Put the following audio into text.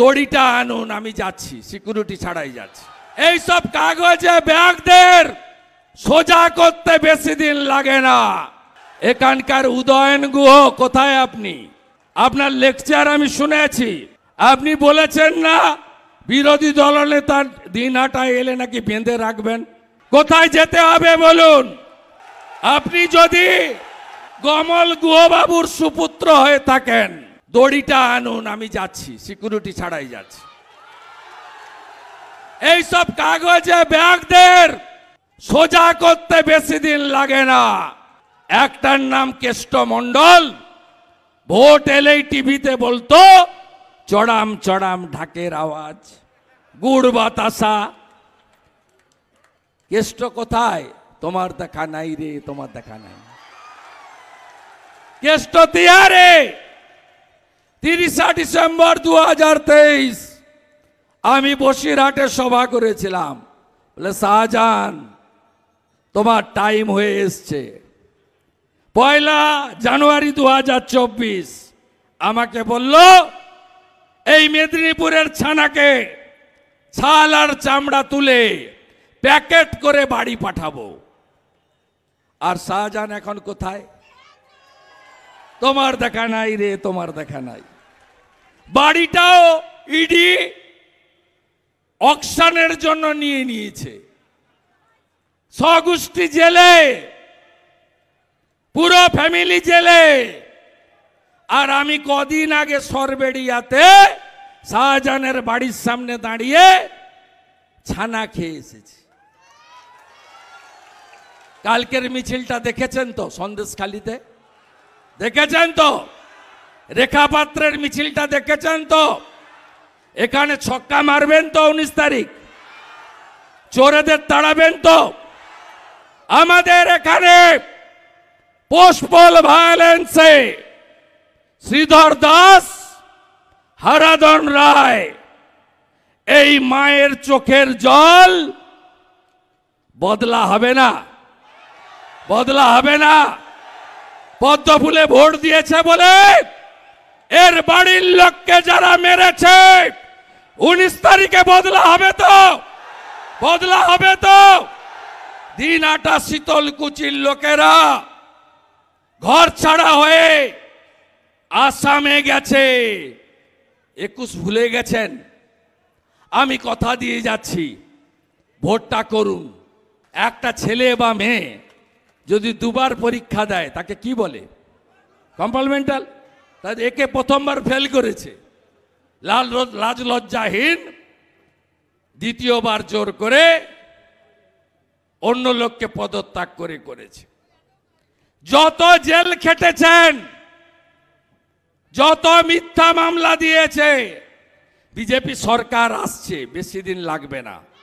দড়িটা আনুন আমি যাচ্ছি সিকিউরিটি ছাড়াই যাচ্ছি এইসব কাগজে ব্যাগদের সোজা করতে বেশি দিন লাগে না এখানকার উদয়ন গুহ কোথায় আপনি আপনার লেকচার আমি শুনেছি আপনি বলেছেন না বিরোধী দলনেতার দিনহাটা এলে নাকি বেঁধে রাখবেন কোথায় যেতে হবে বলুন আপনি যদি গমল গুহবাবুর সুপুত্র হয়ে থাকেন দড়িটা আনুন আমি যাচ্ছি সিকিউরিটি ছাড়াই যাচ্ছি এইসব কাগজে ব্যাগদের সোজা করতে বেশি দিন লাগে না একটার নাম কেষ্ট মন্ডল ভোট এলেই টিভিতে বলতো চড়াম চড়াম ঢাকের আওয়াজ গুড় বাতাসা কেষ্ট কোথায় তোমার দেখা নাই রে তোমার দেখা নাই কেষ্ট তিয়ারে তিরিশা ডিসেম্বর দু আমি বসিরহাটে সভা করেছিলাম বলে শাহজাহান তোমার টাইম হয়ে এসছে পয়লা জানুয়ারি দু আমাকে বলল এই মেদিনীপুরের ছানাকে ছাল আর চামড়া তুলে প্যাকেট করে বাড়ি পাঠাবো আর শাহজাহান এখন কোথায় তোমার দেখা নাই রে তোমার দেখা নাই বাড়িটাও ইডি অকশানের জন্য নিয়ে নিয়েছে সগুষ্টি জেলে পুরো ফ্যামিলি জেলে আর আমি কদিন আগে সরবেড়িয়াতে শাহজাহানের বাড়ির সামনে দাঁড়িয়ে ছানা খেয়ে এসেছি কালকের মিছিলটা দেখেছেন তো সন্দেশখালিতে দেখেছেন তো রেখা পাত্রের মিছিলটা দেখেছেন তো এখানে ছক্কা মারবেন তো উনিশ তারিখ চোরেদের তাড়াবেন তো আমাদের এখানে পোস্টপল ভায়োলেন্সে শ্রীধর দাস হারাধন রায় এই মায়ের চোখের জল বদলা হবে না বদলা হবে না পদ্ম ফুলে ভোট দিয়েছে বলে এর বাড়ির লোককে যারা মেরেছে উনিশ তারিখে বদলা হবে তো বদলা হবে তো দিন আটা শীতল কুচির লোকেরা ঘর ছাড়া হয়ে আসামে গেছে একুশ ভুলে গেছেন আমি কথা দিয়ে যাচ্ছি ভোটটা করুন একটা ছেলে বা মেয়ে যদি দুবার পরীক্ষা দেয় তাকে কি বলে কম্পালমেন্টাল তাহলে একে প্রথমবার ফেল করেছে লাল লাজ লজ্জাহীন দ্বিতীয়বার জোর করে অন্য লোককে পদত্যাগ করে করেছে যত জেল খেটেছেন যত মিথ্যা মামলা দিয়েছে বিজেপি সরকার আসছে বেশি দিন লাগবে না